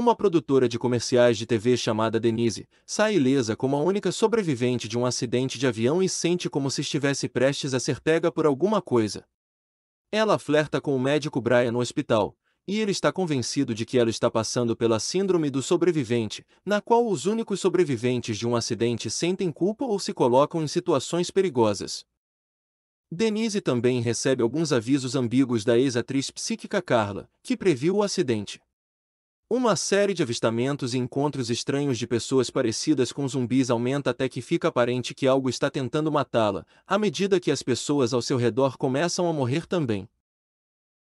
Uma produtora de comerciais de TV chamada Denise sai ilesa como a única sobrevivente de um acidente de avião e sente como se estivesse prestes a ser pega por alguma coisa. Ela flerta com o médico Brian no hospital, e ele está convencido de que ela está passando pela síndrome do sobrevivente, na qual os únicos sobreviventes de um acidente sentem culpa ou se colocam em situações perigosas. Denise também recebe alguns avisos ambíguos da ex-atriz psíquica Carla, que previu o acidente. Uma série de avistamentos e encontros estranhos de pessoas parecidas com zumbis aumenta até que fica aparente que algo está tentando matá-la, à medida que as pessoas ao seu redor começam a morrer também.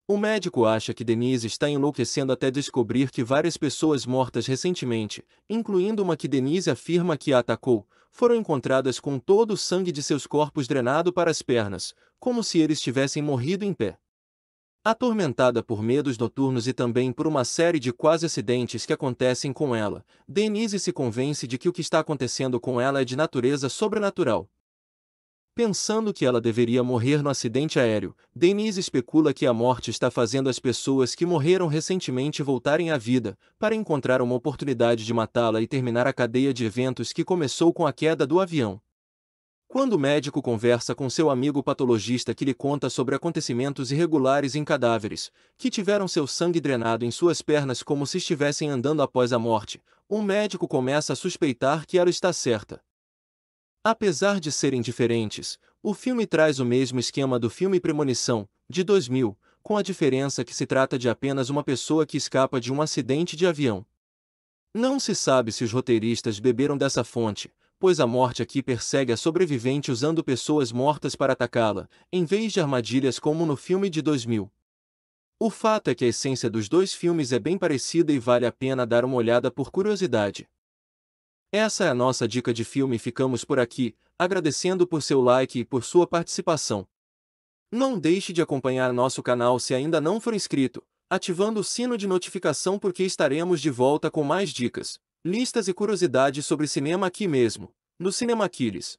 O médico acha que Denise está enlouquecendo até descobrir que várias pessoas mortas recentemente, incluindo uma que Denise afirma que a atacou, foram encontradas com todo o sangue de seus corpos drenado para as pernas, como se eles tivessem morrido em pé. Atormentada por medos noturnos e também por uma série de quase acidentes que acontecem com ela, Denise se convence de que o que está acontecendo com ela é de natureza sobrenatural. Pensando que ela deveria morrer no acidente aéreo, Denise especula que a morte está fazendo as pessoas que morreram recentemente voltarem à vida, para encontrar uma oportunidade de matá-la e terminar a cadeia de eventos que começou com a queda do avião. Quando o médico conversa com seu amigo patologista que lhe conta sobre acontecimentos irregulares em cadáveres, que tiveram seu sangue drenado em suas pernas como se estivessem andando após a morte, um médico começa a suspeitar que ela está certa. Apesar de serem diferentes, o filme traz o mesmo esquema do filme Premonição, de 2000, com a diferença que se trata de apenas uma pessoa que escapa de um acidente de avião. Não se sabe se os roteiristas beberam dessa fonte, pois a morte aqui persegue a sobrevivente usando pessoas mortas para atacá-la, em vez de armadilhas como no filme de 2000. O fato é que a essência dos dois filmes é bem parecida e vale a pena dar uma olhada por curiosidade. Essa é a nossa dica de filme e ficamos por aqui, agradecendo por seu like e por sua participação. Não deixe de acompanhar nosso canal se ainda não for inscrito, ativando o sino de notificação porque estaremos de volta com mais dicas. Listas e curiosidades sobre cinema aqui mesmo, no Cinema Aquiles.